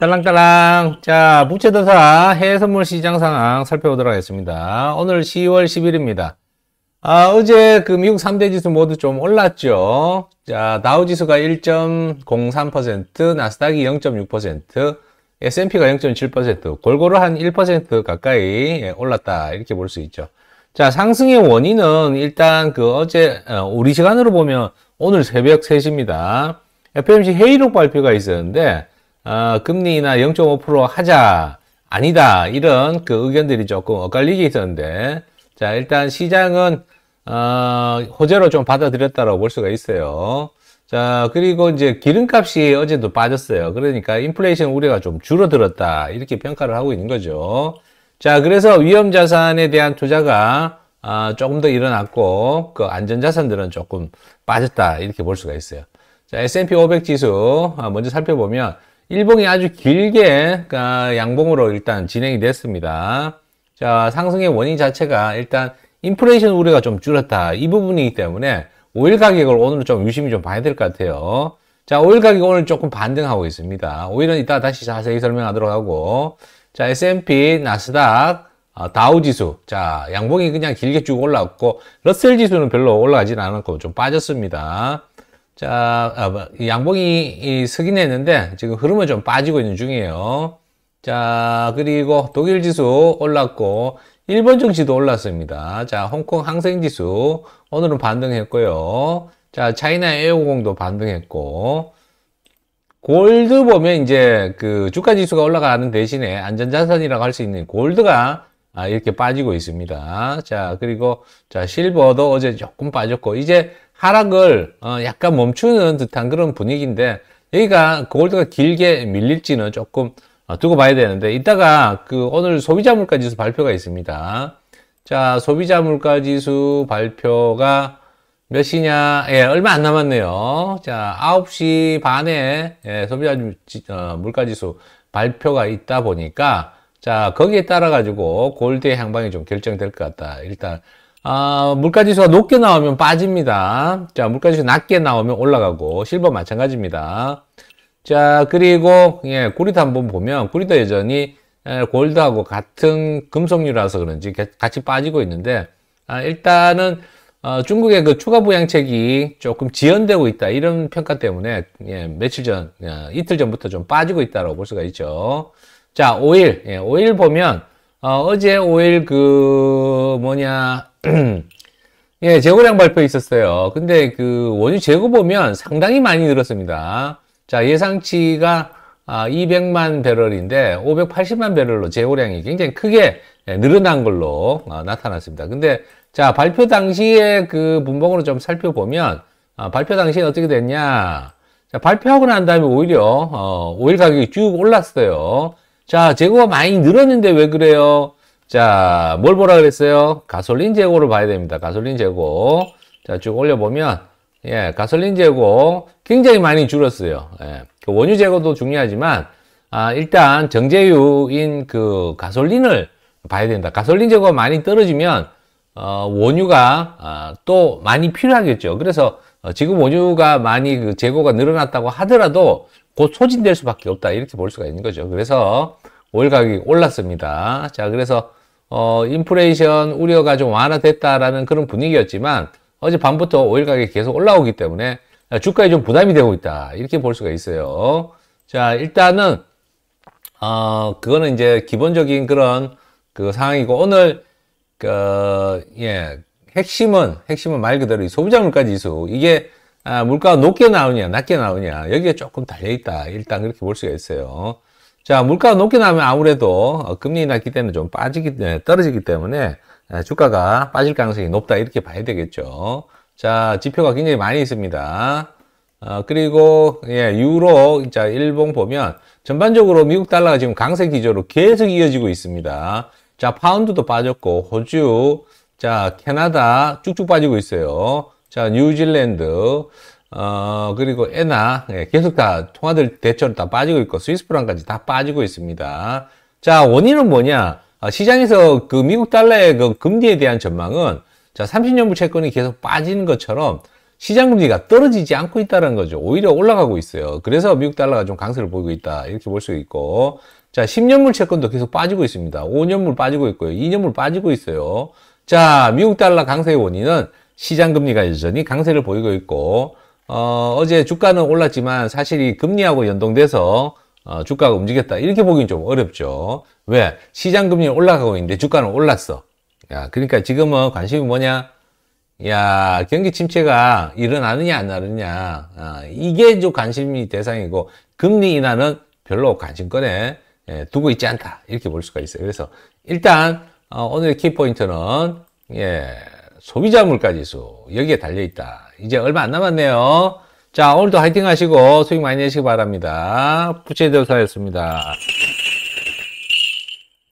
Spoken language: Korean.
딸랑딸랑 자 부채도사 해외선물 시장 상황 살펴보도록 하겠습니다 오늘 10월 10일입니다 아, 어제 그 미국 3대 지수 모두 좀 올랐죠 자 다우 지수가 1.03% 나스닥이 0.6% S&P가 0.7% 골고루 한 1% 가까이 예, 올랐다 이렇게 볼 수 있죠 자 상승의 원인은 일단 그 어제 어, 우리 시간으로 보면 오늘 새벽 3시입니다 FMC 회의록 발표가 있었는데 어, 금리 나0.5% 하자 아니다 이런 그 의견들이 조금 엇갈리게 있었는데 자 일단 시장은 어, 호재로 좀 받아들였다고 볼 수가 있어요. 자 그리고 이제 기름값이 어제도 빠졌어요. 그러니까 인플레이션 우려가 좀 줄어들었다 이렇게 평가를 하고 있는 거죠. 자 그래서 위험 자산에 대한 투자가 어, 조금 더 일어났고 그 안전 자산들은 조금 빠졌다 이렇게 볼 수가 있어요. 자 S&P 500 지수 아, 먼저 살펴보면 일봉이 아주 길게 그러니까 양봉으로 일단 진행이 됐습니다. 자, 상승의 원인 자체가 일단 인플레이션 우려가 좀 줄었다. 이 부분이기 때문에 오일 가격을 오늘 좀 유심히 좀 봐야 될 것 같아요. 자, 오일 가격 오늘 조금 반등하고 있습니다. 오일은 이따 다시 자세히 설명하도록 하고. 자, S&P, 나스닥, 어, 다우 지수. 자, 양봉이 그냥 길게 쭉 올라왔고, 러셀 지수는 별로 올라가진 않았고, 좀 빠졌습니다. 자, 아, 뭐, 양봉이 서긴 했는데 지금 흐름은 좀 빠지고 있는 중이에요. 자, 그리고 독일 지수 올랐고 일본 증시도 올랐습니다. 자, 홍콩 항생 지수 오늘은 반등했고요. 자, 차이나 에어공도 반등했고 골드 보면 이제 그 주가 지수가 올라가는 대신에 안전자산이라고 할 수 있는 골드가 아, 이렇게 빠지고 있습니다. 자, 그리고 자, 실버도 어제 조금 빠졌고 이제 하락을 어, 약간 멈추는 듯한 그런 분위기인데 여기가 골드가 길게 밀릴지는 조금 어, 두고 봐야 되는데 이따가 그 오늘 소비자 물가 지수 발표가 있습니다. 자, 소비자 물가 지수 발표가 몇 시냐? 예, 얼마 안 남았네요. 자, 9시 반에 예, 소비자 어, 물가 지수 발표가 있다 보니까 자, 거기에 따라 가지고 골드의 향방이 좀 결정될 것 같다. 일단 아, 물가지수가 높게 나오면 빠집니다. 자, 물가지수 낮게 나오면 올라가고 실버 마찬가지입니다. 자, 그리고 예, 구리도 한번 보면 구리도 여전히 예, 골드하고 같은 금속류라서 그런지 같이 빠지고 있는데 아, 일단은 어, 중국의 그 추가 부양책이 조금 지연되고 있다 이런 평가 때문에 예, 며칠 전 예, 이틀 전부터 좀 빠지고 있다고 볼 수가 있죠. 자, 5일 예, 오일 보면, 어, 제5일 그, 뭐냐. 예, 재고량 발표 있었어요. 근데 그 원유 재고 보면 상당히 많이 늘었습니다. 자, 예상치가 아, 200만 배럴인데 580만 배럴로 재고량이 굉장히 크게 예, 늘어난 걸로 아, 나타났습니다. 근데 자 발표 당시에 그 분봉으로 좀 살펴보면 아, 발표 당시에 어떻게 됐냐? 자, 발표하고 난 다음에 오히려 어, 오일 가격이 쭉 올랐어요. 자, 재고가 많이 늘었는데 왜 그래요? 자, 뭘 보라 그랬어요? 가솔린 재고를 봐야 됩니다. 가솔린 재고. 자, 쭉 올려보면, 예, 가솔린 재고 굉장히 많이 줄었어요. 예, 그 원유 재고도 중요하지만, 아, 일단 정제유인 그 가솔린을 봐야 된다. 가솔린 재고가 많이 떨어지면, 어, 원유가 어, 또 많이 필요하겠죠. 그래서 어, 지금 원유가 많이 그 재고가 늘어났다고 하더라도 곧 소진될 수밖에 없다 이렇게 볼 수가 있는 거죠. 그래서 오일 가격이 올랐습니다. 자 그래서 어, 인플레이션 우려가 좀 완화됐다라는 그런 분위기였지만 어제밤부터 오일 가격이 계속 올라오기 때문에 주가에 좀 부담이 되고 있다 이렇게 볼 수가 있어요. 자 일단은 어, 그거는 이제 기본적인 그런 그 상황이고 오늘 그, 예, 핵심은 핵심은 말 그대로 소비자 물가 지수 이게 아, 물가가 높게 나오냐 낮게 나오냐 여기에 조금 달려있다 일단 그렇게 볼 수가 있어요 자 물가가 높게 나오면 아무래도 어, 금리 낮기 때문에 좀 빠지기 네, 떨어지기 때문에 아, 주가가 빠질 가능성이 높다 이렇게 봐야 되겠죠 자 지표가 굉장히 많이 있습니다 어, 그리고 예, 유로 자일본 보면 전반적으로 미국 달러가 지금 강세 기조로 계속 이어지고 있습니다 자 파운드도 빠졌고 호주 자 캐나다 쭉쭉 빠지고 있어요 자, 뉴질랜드, 어, 그리고 에나, 예, 계속 다 통화될 대처로 다 빠지고 있고, 스위스 프랑까지 다 빠지고 있습니다. 자, 원인은 뭐냐? 아, 시장에서 그 미국 달러의 그 금리에 대한 전망은 자, 30년부 채권이 계속 빠지는 것처럼 시장 금리가 떨어지지 않고 있다는 거죠. 오히려 올라가고 있어요. 그래서 미국 달러가 좀 강세를 보이고 있다. 이렇게 볼 수 있고. 자, 10년물 채권도 계속 빠지고 있습니다. 5년물 빠지고 있고요. 2년물 빠지고 있어요. 자, 미국 달러 강세의 원인은 시장 금리가 여전히 강세를 보이고 있고 어, 어제 주가는 올랐지만 사실 이 금리하고 연동돼서 어, 주가가 움직였다 이렇게 보기는 좀 어렵죠 왜 시장 금리 올라가고 있는데 주가는 올랐어 야 그러니까 지금은 관심이 뭐냐 야 경기 침체가 일어나느냐 안 나느냐 아, 이게 좀 관심이 대상이고 금리 인하는 별로 관심권에 예, 두고 있지 않다 이렇게 볼 수가 있어요 그래서 일단 어, 오늘의 키포인트는 예. 소비자 물가지수 여기에 달려있다. 이제 얼마 안 남았네요. 자 오늘도 화이팅 하시고 수익 많이 내시기 바랍니다. 부채 조사였습니다.